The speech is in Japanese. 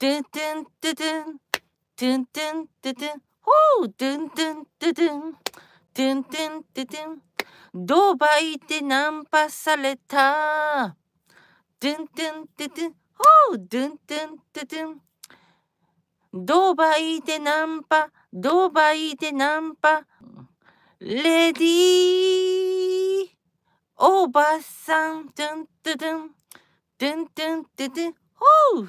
てんてんててんてんてんててんほうてんてんててんてんてんててんドバイでナンパされたてんてんててんほうてんてんててんドバイでナンパドバイでナンパレディーおばさんてんててんてんてんててんほう